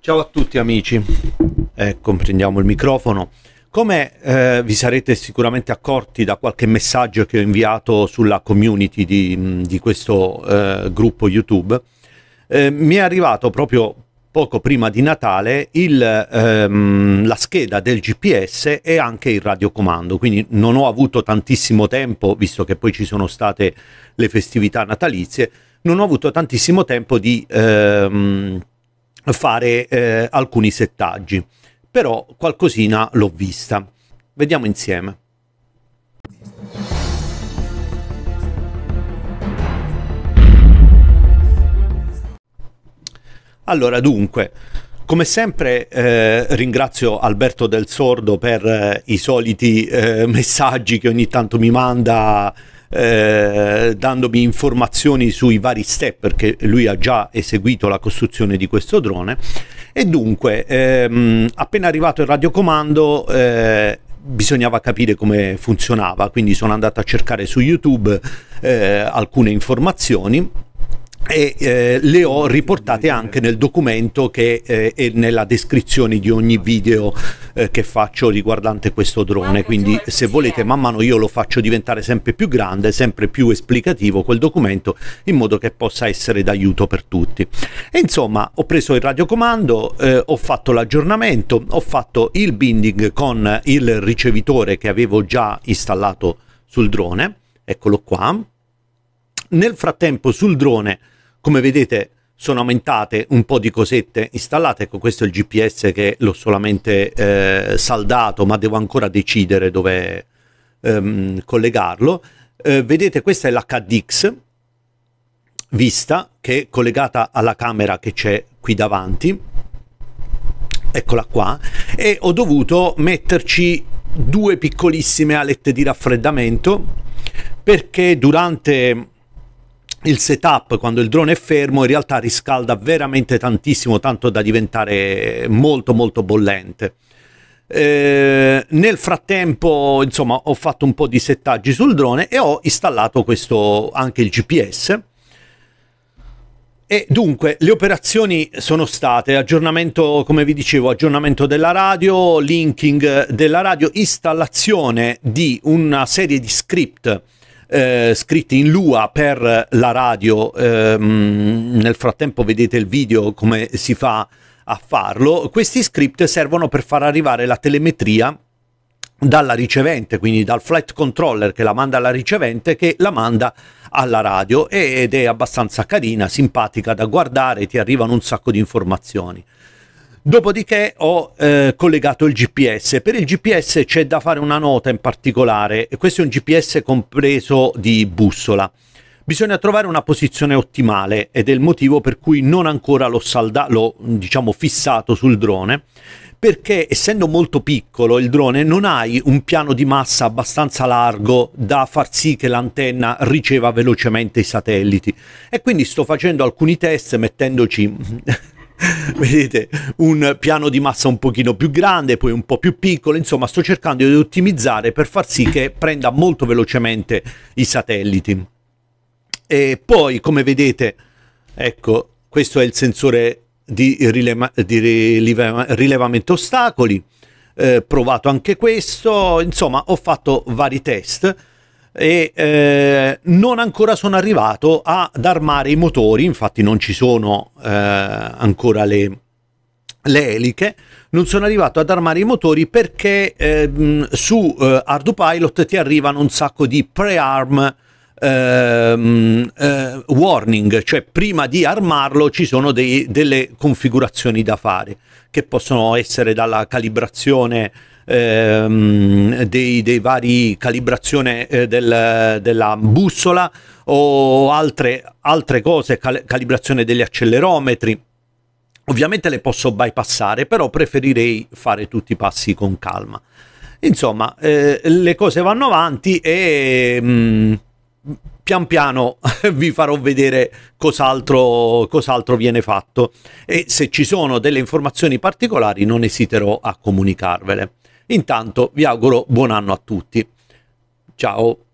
Ciao a tutti amici, ecco eh, prendiamo il microfono. Come eh, vi sarete sicuramente accorti da qualche messaggio che ho inviato sulla community di, di questo eh, gruppo YouTube, eh, mi è arrivato proprio poco prima di Natale il, ehm, la scheda del GPS e anche il radiocomando, quindi non ho avuto tantissimo tempo, visto che poi ci sono state le festività natalizie, non ho avuto tantissimo tempo di... Ehm, fare eh, alcuni settaggi, però qualcosina l'ho vista. Vediamo insieme. Allora, dunque, come sempre eh, ringrazio Alberto del Sordo per eh, i soliti eh, messaggi che ogni tanto mi manda eh, dandomi informazioni sui vari step perché lui ha già eseguito la costruzione di questo drone e dunque ehm, appena arrivato il radiocomando eh, bisognava capire come funzionava, quindi sono andato a cercare su YouTube eh, alcune informazioni e eh, le ho riportate anche nel documento che eh, è nella descrizione di ogni video eh, che faccio riguardante questo drone quindi se volete man mano io lo faccio diventare sempre più grande sempre più esplicativo quel documento in modo che possa essere d'aiuto per tutti e insomma ho preso il radiocomando eh, ho fatto l'aggiornamento ho fatto il binding con il ricevitore che avevo già installato sul drone eccolo qua nel frattempo sul drone come vedete sono aumentate un po' di cosette installate, ecco questo è il GPS che l'ho solamente eh, saldato ma devo ancora decidere dove ehm, collegarlo. Eh, vedete questa è l'HDX vista che è collegata alla camera che c'è qui davanti, eccola qua, e ho dovuto metterci due piccolissime alette di raffreddamento perché durante il setup quando il drone è fermo in realtà riscalda veramente tantissimo tanto da diventare molto molto bollente eh, nel frattempo insomma ho fatto un po' di settaggi sul drone e ho installato questo anche il GPS e dunque le operazioni sono state aggiornamento, come vi dicevo, aggiornamento della radio, linking della radio, installazione di una serie di script eh, scritti in Lua per la radio. Ehm, nel frattempo vedete il video come si fa a farlo. Questi script servono per far arrivare la telemetria dalla ricevente, quindi dal flight controller che la manda alla ricevente, che la manda alla radio ed è abbastanza carina, simpatica da guardare, ti arrivano un sacco di informazioni. Dopodiché ho eh, collegato il GPS. Per il GPS c'è da fare una nota in particolare. Questo è un GPS compreso di bussola. Bisogna trovare una posizione ottimale ed è il motivo per cui non ancora l'ho, salda- l'ho diciamo, fissato sul drone perché essendo molto piccolo il drone non hai un piano di massa abbastanza largo da far sì che l'antenna riceva velocemente i satelliti e quindi sto facendo alcuni test mettendoci vedete un piano di massa un pochino più grande poi un po' più piccolo insomma sto cercando di ottimizzare per far sì che prenda molto velocemente i satelliti e poi come vedete ecco questo è il sensore di, rileva- di rileva- rilevamento ostacoli eh, provato anche questo insomma ho fatto vari test e eh, non ancora sono arrivato ad armare i motori, infatti non ci sono eh, ancora le, le, eliche, non sono arrivato ad armare i motori perché eh, su eh, Ardupilot ti arrivano un sacco di pre-arm Uh, uh, warning, cioè prima di armarlo ci sono dei, delle configurazioni da fare che possono essere dalla calibrazione ehm, dei, dei, vari calibrazione eh, del, della bussola o altre, altre cose, cal- calibrazione degli accelerometri. Ovviamente le posso bypassare, però preferirei fare tutti i passi con calma. Insomma, eh, le cose vanno avanti e mh, mm, pian piano vi farò vedere cos'altro, cos'altro, viene fatto e se ci sono delle informazioni particolari non esiterò a comunicarvele. Intanto vi auguro buon anno a tutti. Ciao.